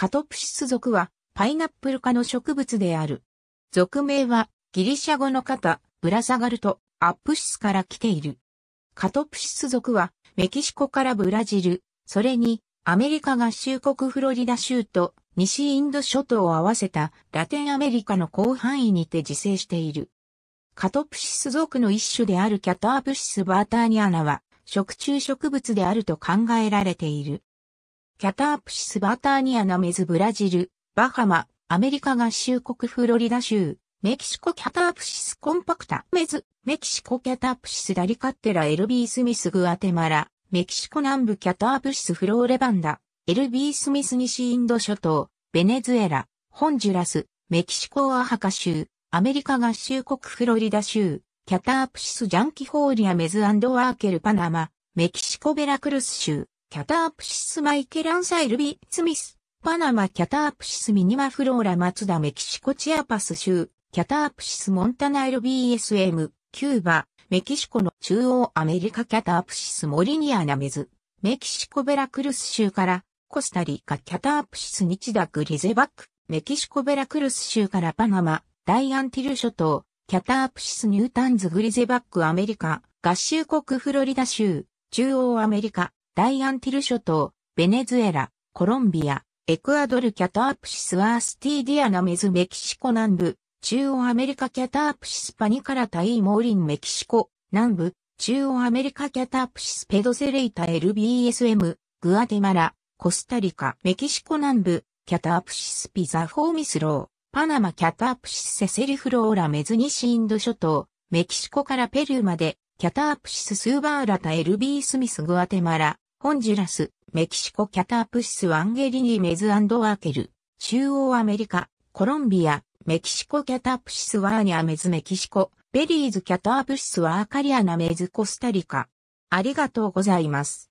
カトプシス属はパイナップル科の植物である。属名はギリシャ語の型、ぶら下がるとアップシスから来ている。カトプシス属はメキシコからブラジル、それにアメリカ合衆国フロリダ州と西インド諸島を合わせたラテンアメリカの広範囲にて自生している。カトプシス属の一種であるキャタープシスバーターニアナは食虫植物であると考えられている。キャタープシスバーターニアナメズブラジル、バハマ、アメリカ合衆国フロリダ州、メキシコキャタープシスコンパクタメズ、メキシコキャタープシスダリカッテラエルビースミスグアテマラ、メキシコ南部キャタープシスフローレバンダ、エルビースミス西インド諸島、ベネズエラ、ホンジュラス、メキシコアハカ州、アメリカ合衆国フロリダ州、キャタープシスジャンキホーリアメズアンドワーケルパナマ、メキシコベラクルス州、キャタープシスマイケランサイルビ・スミス、パナマキャタープシスミニマフローラマツダメキシコチアパス州、キャタープシスモンタナル・ b s m キューバ、メキシコの中央アメリカキャタープシスモリニアナメズ、メキシコベラクルス州から、コスタリカキャタープシスニチダグリゼバック、メキシコベラクルス州からパナマ、ダイアンティル諸島、キャタープシスニュータンズグリゼバックアメリカ、合衆国フロリダ州、中央アメリカ、大アンティル諸島、ベネズエラ、コロンビア、エクアドルキャタープシスワースティーディアナメズメキシコ南部、中央アメリカキャタープシスパニカラタイモーリンメキシコ南部、中央アメリカキャタープシスペドセレイタ LBSM、グアテマラ、コスタリカ、メキシコ南部、キャタープシスピザフォーミスロー、パナマキャタープシスセセリフローラメズニシインド諸島、メキシコからペルーまで、キャタープシス・スーバーラタ・エルビー・スミス・グアテマラ、ホンジュラス、メキシコ・キャタープシス・ワンゲリニ・メズ・アンドワーケル、中央アメリカ、コロンビア、メキシコ・キャタープシス・ワーニャ・メズ・メキシコ、ベリーズ・キャタープシス・ワーカリアナ・メズ・コスタリカ。ありがとうございます。